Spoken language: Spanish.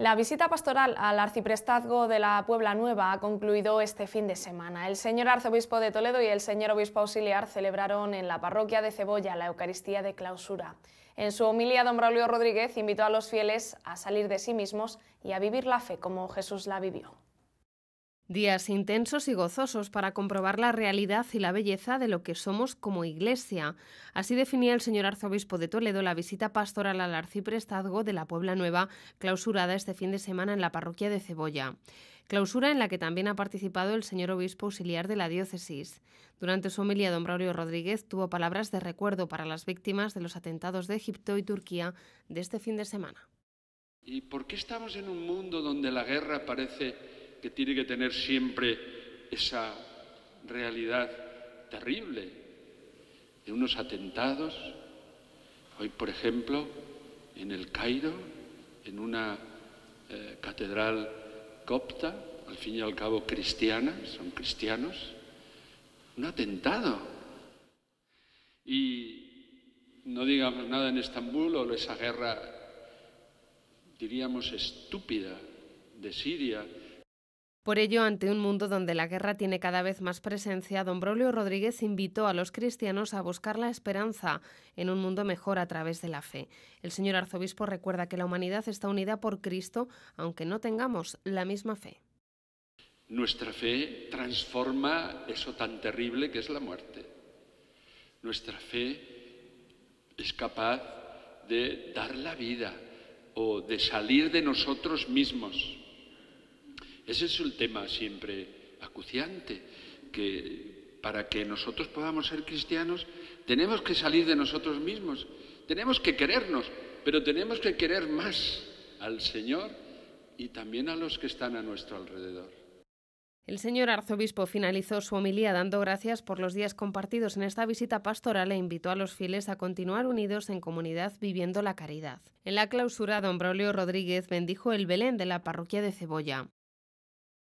La visita pastoral al arciprestazgo de la Puebla Nueva ha concluido este fin de semana. El señor arzobispo de Toledo y el señor obispo auxiliar celebraron en la parroquia de Cebolla la Eucaristía de clausura. En su homilia don Braulio Rodríguez invitó a los fieles a salir de sí mismos y a vivir la fe como Jesús la vivió. Días intensos y gozosos para comprobar la realidad y la belleza de lo que somos como Iglesia. Así definía el señor arzobispo de Toledo la visita pastoral al arciprestazgo de la Puebla Nueva, clausurada este fin de semana en la parroquia de Cebolla. Clausura en la que también ha participado el señor obispo auxiliar de la diócesis. Durante su homilia, don Braulio Rodríguez tuvo palabras de recuerdo para las víctimas de los atentados de Egipto y Turquía de este fin de semana. ¿Y por qué estamos en un mundo donde la guerra parece que tiene que tener siempre esa realidad terrible de unos atentados. Hoy, por ejemplo, en el Cairo, en una eh, catedral copta, al fin y al cabo cristiana, son cristianos, un atentado. Y no digamos nada en Estambul o esa guerra, diríamos, estúpida de Siria, por ello, ante un mundo donde la guerra tiene cada vez más presencia, don Brolio Rodríguez invitó a los cristianos a buscar la esperanza en un mundo mejor a través de la fe. El señor arzobispo recuerda que la humanidad está unida por Cristo, aunque no tengamos la misma fe. Nuestra fe transforma eso tan terrible que es la muerte. Nuestra fe es capaz de dar la vida o de salir de nosotros mismos ese es el tema siempre acuciante, que para que nosotros podamos ser cristianos tenemos que salir de nosotros mismos, tenemos que querernos, pero tenemos que querer más al Señor y también a los que están a nuestro alrededor. El señor arzobispo finalizó su homilía dando gracias por los días compartidos en esta visita pastoral e invitó a los fieles a continuar unidos en comunidad viviendo la caridad. En la clausura, don Braulio Rodríguez bendijo el Belén de la parroquia de Cebolla.